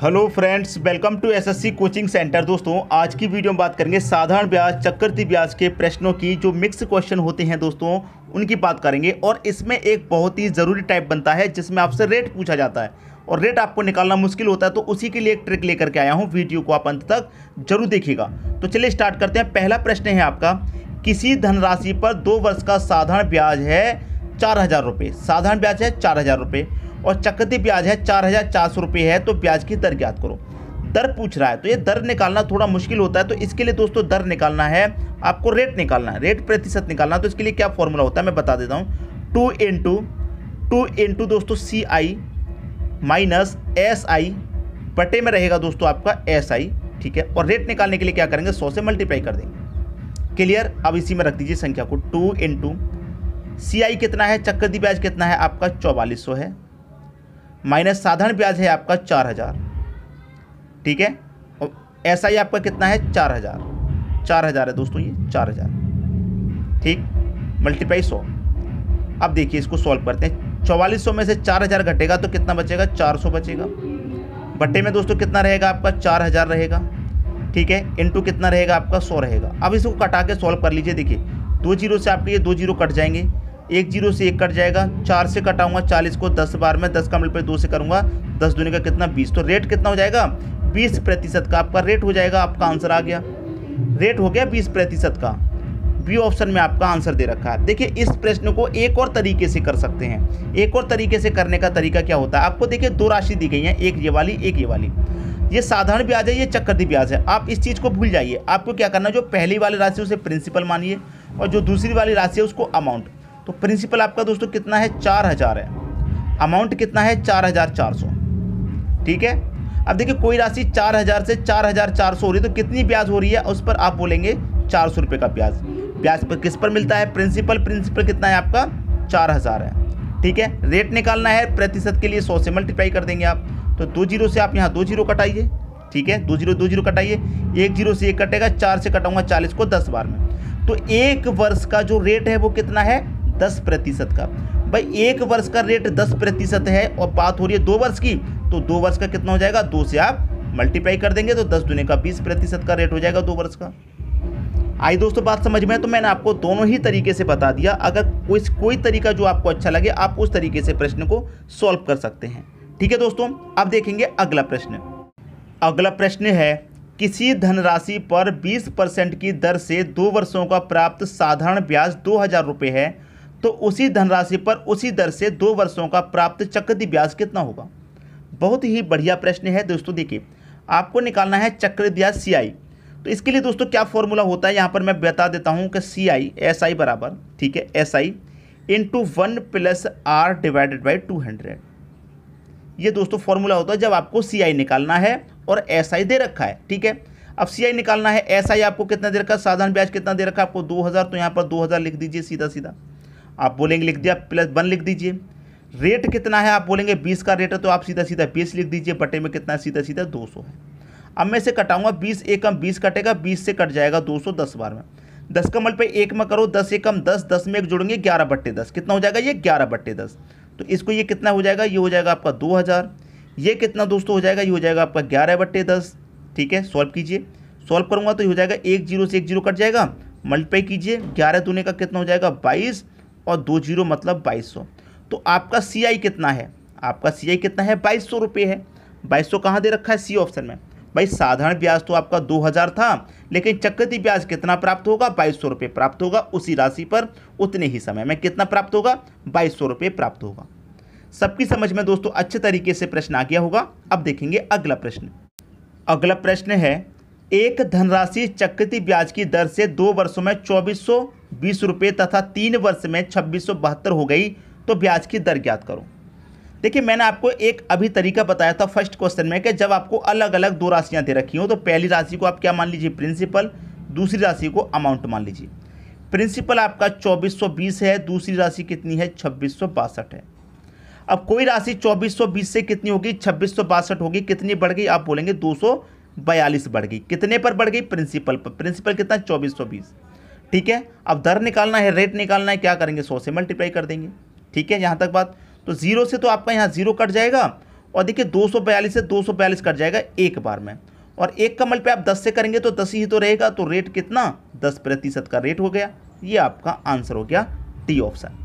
hello friends welcome to SSC coaching centre दोस्तों आज की वीडियो में बात करेंगे साधारण ब्याज चक्रती ब्याज के प्रश्नों की जो मिक्स क्वेश्चन होते हैं दोस्तों उनकी बात करेंगे और इसमें एक बहुत ही ज़रूरी टाइप बनता है जिसमें आपसे रेट पूछा जाता है और रेट आपको निकालना मुश्किल होता है तो उसी के लिए एक ट्रिक लेकर के आया हूँ वीडियो को आप अंत तक जरूर देखिएगा तो चलिए स्टार्ट करते हैं पहला प्रश्न है आपका किसी धनराशि पर दो वर्ष का साधारण ब्याज है चार हज़ार रुपये साधारण ब्याज है चार हज़ार रुपये और चक्रती ब्याज है चार हज़ार चार सौ रुपये है तो ब्याज की दर ज्ञात करो दर पूछ रहा है तो ये दर निकालना थोड़ा मुश्किल होता है तो इसके लिए दोस्तों दर निकालना है आपको रेट निकालना है रेट प्रतिशत निकालना तो इसके लिए क्या फॉर्मूला होता है मैं बता देता हूँ टू इंटू टू इंटू दोस्तों सी आई माइनस एस आई बटे में रहेगा दोस्तों आपका एस आई ठीक है और रेट निकालने के लिए क्या करेंगे सौ से मल्टीप्लाई कर देंगे क्लियर अब इसी में रख दीजिए संख्या को टू इंटू सी आई कितना है चक्रदी ब्याज कितना है आपका चौवालीस सौ है माइनस साधारण ब्याज है आपका चार हज़ार ठीक है और ऐसा ही आपका कितना है चार हज़ार चार हज़ार है दोस्तों ये चार हज़ार ठीक मल्टीप्लाई सौ अब देखिए इसको सॉल्व करते हैं चौवालीस सौ में से चार हज़ार घटेगा तो कितना बचेगा चार सौ बचेगा बट्टे में दोस्तों कितना रहेगा आपका चार हज़ार रहेगा ठीक है इंटू कितना रहेगा आपका सौ रहेगा अब इसको कटा के सॉल्व कर लीजिए देखिए दो जीरो से आपके ये दो जीरो कट जाएंगे एक जीरो से एक कट जाएगा चार से कटाऊंगा चालीस को दस बार में दस का मिल पर दो से करूंगा दस दूनी का कितना बीस तो रेट कितना हो जाएगा बीस प्रतिशत का आपका रेट हो जाएगा आपका आंसर आ गया रेट हो गया बीस प्रतिशत का बी ऑप्शन में आपका आंसर दे रखा है देखिए इस प्रश्न को एक और तरीके से कर सकते हैं एक और तरीके से करने का तरीका क्या होता है आपको देखिए दो राशि दी गई है एक ये वाली एक ये वाली ये साधारण ब्याज है ये चक्रवृद्धि ब्याज है आप इस चीज़ को भूल जाइए आपको क्या करना है जो पहली वाली राशि उसे प्रिंसिपल मानिए और जो दूसरी वाली राशि है उसको अमाउंट तो प्रिंसिपल आपका दोस्तों कितना है चार हज़ार है अमाउंट कितना है चार हज़ार चार सौ ठीक है अब देखिए कोई राशि चार हज़ार से चार हज़ार चार सौ हो रही है तो कितनी ब्याज हो रही है उस पर आप बोलेंगे चार सौ रुपये का ब्याज ब्याज पर किस पर मिलता है प्रिंसिपल प्रिंसिपल कितना है आपका चार हज़ार है ठीक है रेट निकालना है प्रतिशत के लिए सौ से मल्टीप्लाई कर देंगे आप तो दो जीरो से आप यहाँ दो जीरो कटाइए ठीक है दो जीरो दो जीरो कटाइए एक जीरो से एक कटेगा चार से कटाऊंगा चालीस को दस बार में तो एक वर्ष का जो रेट है वो कितना है दस प्रतिशत का भाई एक वर्ष का रेट दस प्रतिशत है और बात हो रही है दो वर्ष की तो दो वर्ष का कितना हो जाएगा दो से आप मल्टीप्लाई कर देंगे तो दस दुने का बीस प्रतिशत का रेट हो जाएगा दो वर्ष का आई दोस्तों बात समझ में है तो मैंने आपको दोनों ही तरीके से बता दिया अगर कोई कोई तरीका जो आपको अच्छा लगे आप उस तरीके से प्रश्न को सॉल्व कर सकते हैं ठीक है दोस्तों अब देखेंगे अगला प्रश्न अगला प्रश्न है किसी धनराशि पर 20 परसेंट की दर से दो वर्षों का प्राप्त साधारण ब्याज दो हज़ार रुपये है तो उसी धनराशि पर उसी दर से दो वर्षों का प्राप्त चक्रवृद्धि ब्याज कितना होगा बहुत ही बढ़िया प्रश्न है दोस्तों देखिए आपको निकालना है चक्रवृद्धि ब्याज सी आई तो इसके लिए दोस्तों क्या फॉर्मूला होता है यहाँ पर मैं बता देता हूँ कि सी आई एस आई बराबर ठीक है S I into one plus R divided by two hundred ये दोस्तों फॉर्मूला होता है जब आपको सी आई निकालना है और एस आई दे रखा है ठीक है अब सी आई निकालना है एस आई आपको कितना दे रखा है साधारण ब्याज कितना दे रखा है आपको दो हज़ार तो यहाँ पर दो हज़ार लिख दीजिए सीधा सीधा आप बोलेंगे लिख दिया प्लस वन लिख दीजिए रेट कितना है आप बोलेंगे बीस का रेट है तो आप सीधा सीधा बीस लिख दीजिए बटे में कितना सीधा सीधा दो सौ है अब मैं इसे कटाऊंगा बीस एकम बीस कटेगा बीस से कट जाएगा दो सौ दस बार में दस का मल पर एक में करो दस एकम दस दस में एक जोड़ेंगे ग्यारह बट्टे दस कितना हो जाएगा ये ग्यारह बट्टे दस तो इसको ये कितना हो जाएगा ये हो जाएगा आपका दो हज़ार ये कितना दोस्तों हो जाएगा ये हो जाएगा आपका ग्यारह बट्टे दस ठीक है सॉल्व कीजिए सॉल्व करूँगा तो ये हो जाएगा एक जीरो से एक जीरो कट जाएगा मल्टीप्लाई कीजिए ग्यारह दूने का कितना हो जाएगा बाईस और दो जीरो मतलब बाईस सौ तो आपका सी आई कितना है आपका सी आई कितना है बाईस सौ रुपये है बाईस सौ कहाँ दे रखा है सी ऑप्शन में भाई साधारण ब्याज तो आपका दो हज़ार था लेकिन चक्रती ब्याज कितना प्राप्त होगा बाईस सौ रुपये प्राप्त होगा उसी राशि पर उतने ही समय में कितना प्राप्त होगा बाईस सौ रुपये प्राप्त होगा सबकी समझ में दोस्तों अच्छे तरीके से प्रश्न आ गया होगा अब देखेंगे अगला प्रश्न अगला प्रश्न है एक धनराशि चक्रती ब्याज की दर से दो वर्षों में चौबीस सौ बीस रुपये तथा तीन वर्ष में छब्बीस हो गई तो ब्याज की दर ज्ञात करो देखिए मैंने आपको एक अभी तरीका बताया था फर्स्ट क्वेश्चन में कि जब आपको अलग अलग दो राशियाँ दे रखी हों तो पहली राशि को आप क्या मान लीजिए प्रिंसिपल दूसरी राशि को अमाउंट मान लीजिए प्रिंसिपल आपका 2420 है दूसरी राशि कितनी है छब्बीस है अब कोई राशि चौबीस से कितनी होगी छब्बीस होगी कितनी बढ़ गई आप बोलेंगे दो बयालीस बढ़ गई कितने पर बढ़ गई प्रिंसिपल पर प्रिंसिपल कितना चौबीस सौ बीस ठीक है अब दर निकालना है रेट निकालना है क्या करेंगे सौ से मल्टीप्लाई कर देंगे ठीक है यहाँ तक बात तो ज़ीरो से तो आपका यहाँ ज़ीरो कट जाएगा और देखिए बयालीस से बयालीस कट जाएगा एक बार में और एक का मल्टीप्लाई आप दस से करेंगे तो दस ही तो रहेगा तो रेट कितना दस प्रतिशत का रेट हो गया ये आपका आंसर हो गया डी ऑप्शन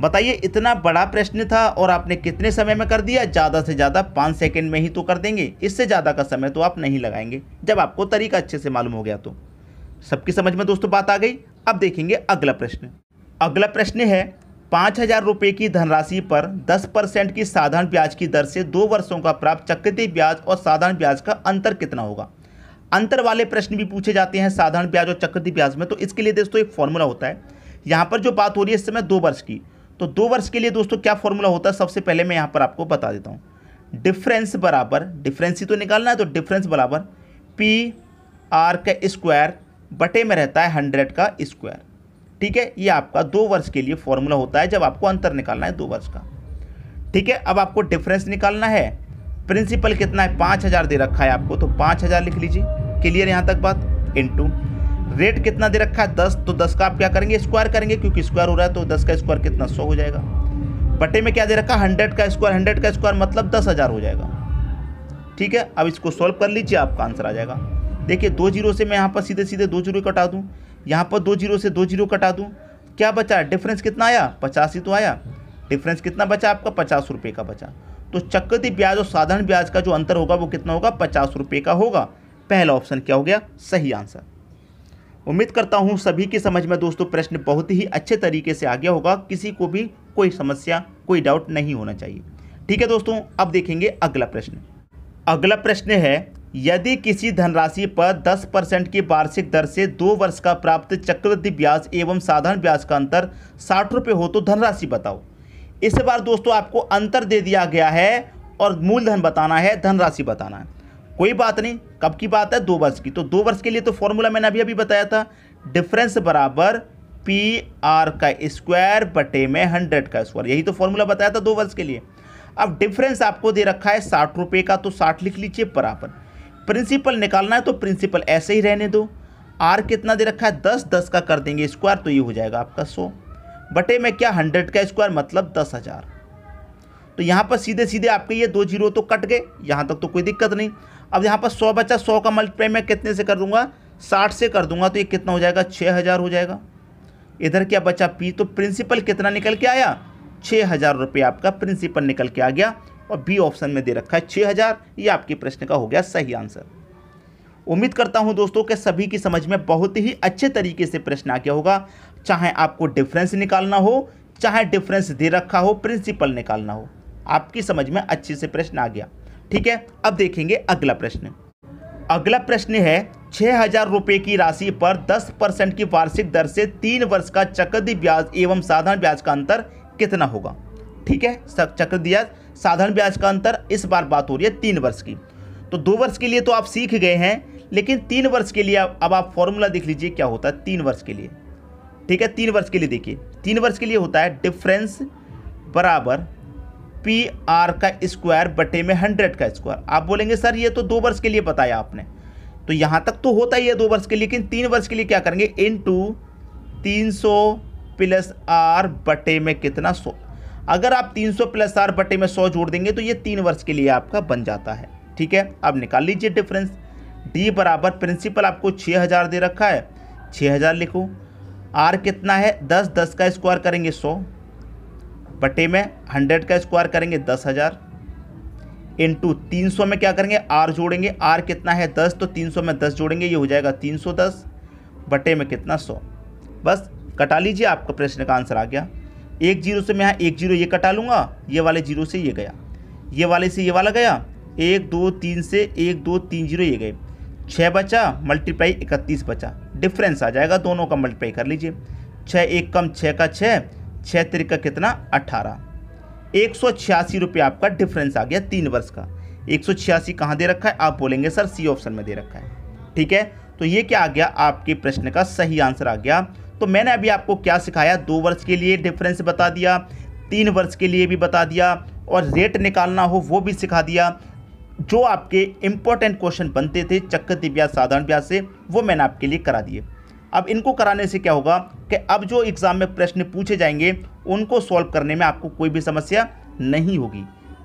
बताइए इतना बड़ा प्रश्न था और आपने कितने समय में कर दिया ज़्यादा से ज़्यादा पाँच सेकेंड में ही तो कर देंगे इससे ज़्यादा का समय तो आप नहीं लगाएंगे जब आपको तरीका अच्छे से मालूम हो गया तो सबकी समझ में दोस्तों बात आ गई अब देखेंगे अगला प्रश्न अगला प्रश्न है पाँच हजार रुपये की धनराशि पर दस परसेंट की साधारण ब्याज की दर से दो वर्षों का प्राप्त चक्रवृद्धि ब्याज और साधारण ब्याज का अंतर कितना होगा अंतर वाले प्रश्न भी पूछे जाते हैं साधारण ब्याज और चक्रवृद्धि ब्याज में तो इसके लिए दोस्तों एक फॉर्मूला होता है यहाँ पर जो बात हो रही है इस समय दो वर्ष की तो दो वर्ष के लिए दोस्तों क्या फॉर्मूला होता है सबसे पहले मैं यहाँ पर आपको बता देता हूँ डिफरेंस बराबर डिफरेंस ही तो निकालना है तो डिफरेंस बराबर पी आर का स्क्वायर बटे में रहता है हंड्रेड का स्क्वायर ठीक है ये आपका दो वर्ष के लिए फॉर्मूला होता है जब आपको अंतर निकालना है दो वर्ष का ठीक है अब आपको डिफरेंस निकालना है प्रिंसिपल कितना है पाँच हज़ार दे रखा है आपको तो पाँच हज़ार लिख लीजिए क्लियर यहाँ तक बात इंटू रेट कितना दे रखा है दस तो दस का आप क्या करेंगे स्क्वायर करेंगे क्योंकि स्क्वायर हो रहा है तो दस का स्क्वायर कितना सौ हो जाएगा बटे में क्या दे रखा है हंड्रेड का स्क्वायर हंड्रेड का स्क्वायर मतलब दस हज़ार हो जाएगा ठीक है अब इसको सॉल्व कर लीजिए आपका आंसर आ जाएगा देखिए दो जीरो से मैं यहाँ पर सीधे सीधे दो जीरो कटा दूँ यहाँ पर दो जीरो से दो जीरो कटा दूँ क्या बचा डिफरेंस कितना आया पचास ही तो आया डिफरेंस कितना बचा आपका पचास रुपये का बचा तो चक्रवृद्धि ब्याज और साधारण ब्याज का जो अंतर होगा वो कितना होगा पचास रुपये का होगा पहला ऑप्शन क्या हो गया सही आंसर उम्मीद करता हूँ सभी की समझ में दोस्तों प्रश्न बहुत ही अच्छे तरीके से आ गया होगा किसी को भी कोई समस्या कोई डाउट नहीं होना चाहिए ठीक है दोस्तों अब देखेंगे अगला प्रश्न अगला प्रश्न है यदि किसी धनराशि पर 10 परसेंट की वार्षिक दर से दो वर्ष का प्राप्त चक्रवृद्धि ब्याज एवं साधारण ब्याज का अंतर साठ रुपये हो तो धनराशि बताओ इस बार दोस्तों आपको अंतर दे दिया गया है और मूलधन बताना है धनराशि बताना है कोई बात नहीं कब की बात है दो वर्ष की तो दो वर्ष के लिए तो फॉर्मूला मैंने अभी अभी बताया था डिफरेंस बराबर पी आर का स्क्वायर बटे में हंड्रेड का स्क्वायर यही तो फॉर्मूला बताया था दो वर्ष के लिए अब डिफरेंस आपको दे रखा है साठ रुपये का तो साठ लिख लीजिए बराबर प्रिंसिपल निकालना है तो प्रिंसिपल ऐसे ही रहने दो आर कितना दे रखा है दस दस का कर देंगे स्क्वायर तो ये हो जाएगा आपका सौ बटे में क्या हंड्रेड का स्क्वायर मतलब दस हज़ार तो यहाँ पर सीधे सीधे आपके ये दो जीरो तो कट गए यहाँ तक तो कोई दिक्कत नहीं अब यहाँ पर सौ बचा सौ का मल्टीप्लाई मैं कितने से कर दूंगा साठ से कर दूंगा तो ये कितना हो जाएगा छः हज़ार हो जाएगा इधर क्या बचा पी तो प्रिंसिपल कितना निकल के आया छः हज़ार रुपये आपका प्रिंसिपल निकल के आ गया और बी ऑप्शन में दे रखा है छः हज़ार ये आपके प्रश्न का हो गया सही आंसर उम्मीद करता हूं दोस्तों कि सभी की समझ में बहुत ही अच्छे तरीके से प्रश्न आ गया होगा चाहे आपको डिफरेंस निकालना हो चाहे डिफरेंस दे रखा हो प्रिंसिपल निकालना हो आपकी समझ में अच्छे से प्रश्न आ गया ठीक है अब देखेंगे अगला प्रश्न अगला प्रश्न है छः हजार रुपये की राशि पर दस परसेंट की वार्षिक दर से तीन वर्ष का चक्रदी ब्याज एवं साधारण ब्याज का अंतर कितना होगा ठीक है चक्रदी ब्याज साधारण ब्याज का अंतर इस बार बात हो रही है तीन वर्ष की तो दो वर्ष के लिए तो आप सीख गए हैं लेकिन तीन वर्ष के लिए अब आप फॉर्मूला देख लीजिए क्या होता है तीन वर्ष के लिए ठीक है तीन वर्ष के लिए देखिए तीन वर्ष के लिए होता है डिफरेंस बराबर पी आर का स्क्वायर बटे में हंड्रेड का स्क्वायर आप बोलेंगे सर ये तो दो वर्ष के लिए बताया आपने तो यहाँ तक तो होता ही है दो वर्ष के लिए लेकिन तीन वर्ष के लिए क्या करेंगे इन टू तीन सौ प्लस आर बटे में कितना सौ अगर आप 300 प्लस आर बटे में 100 जोड़ देंगे तो ये तीन वर्ष के लिए आपका बन जाता है ठीक है अब निकाल लीजिए डिफरेंस डी बराबर प्रिंसिपल आपको 6000 दे रखा है 6000 लिखो आर कितना है 10 10 का स्क्वायर करेंगे 100 बटे में 100 का स्क्वायर करेंगे दस हज़ार इंटू तीन सौ में क्या करेंगे आर जोड़ेंगे आर कितना है दस तो तीन सौ में दस जोड़ेंगे ये हो जाएगा तीन सौ दस बटे में कितना सौ बस कटा लीजिए आपका प्रश्न का आंसर आ गया एक जीरो से मैं यहाँ एक जीरो ये कटा लूँगा ये वाले जीरो से ये गया ये वाले से ये वाला गया एक दो तीन से एक दो तीन जीरो ये गए छः बचा मल्टीप्लाई इकतीस बचा डिफरेंस आ जाएगा दोनों का मल्टीप्लाई कर लीजिए छः एक कम छः का छः छः तिर का कितना अट्ठारह एक सौ छियासी रुपये आपका डिफरेंस आ गया तीन वर्ष का एक सौ छियासी कहाँ दे रखा है आप बोलेंगे सर सी ऑप्शन में दे रखा है ठीक है तो ये क्या आ गया आपके प्रश्न का सही आंसर आ गया तो मैंने अभी आपको क्या सिखाया दो वर्ष के लिए डिफरेंस बता दिया तीन वर्ष के लिए भी बता दिया और रेट निकालना हो वो भी सिखा दिया जो आपके इम्पोर्टेंट क्वेश्चन बनते थे चक्रती ब्याज साधारण ब्याज से वो मैंने आपके लिए करा दिए अब इनको कराने से क्या होगा कि अब जो एग्ज़ाम में प्रश्न पूछे जाएंगे उनको सॉल्व करने में आपको कोई भी समस्या नहीं होगी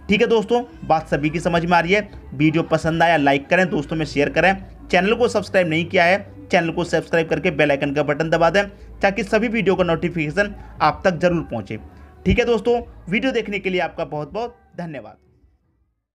ठीक है दोस्तों बात सभी की समझ में आ रही है वीडियो पसंद आया लाइक करें दोस्तों में शेयर करें चैनल को सब्सक्राइब नहीं किया है चैनल को सब्सक्राइब करके बेल आइकन का बटन दबा दें ताकि सभी वीडियो का नोटिफिकेशन आप तक जरूर पहुँचे ठीक है दोस्तों वीडियो देखने के लिए आपका बहुत बहुत धन्यवाद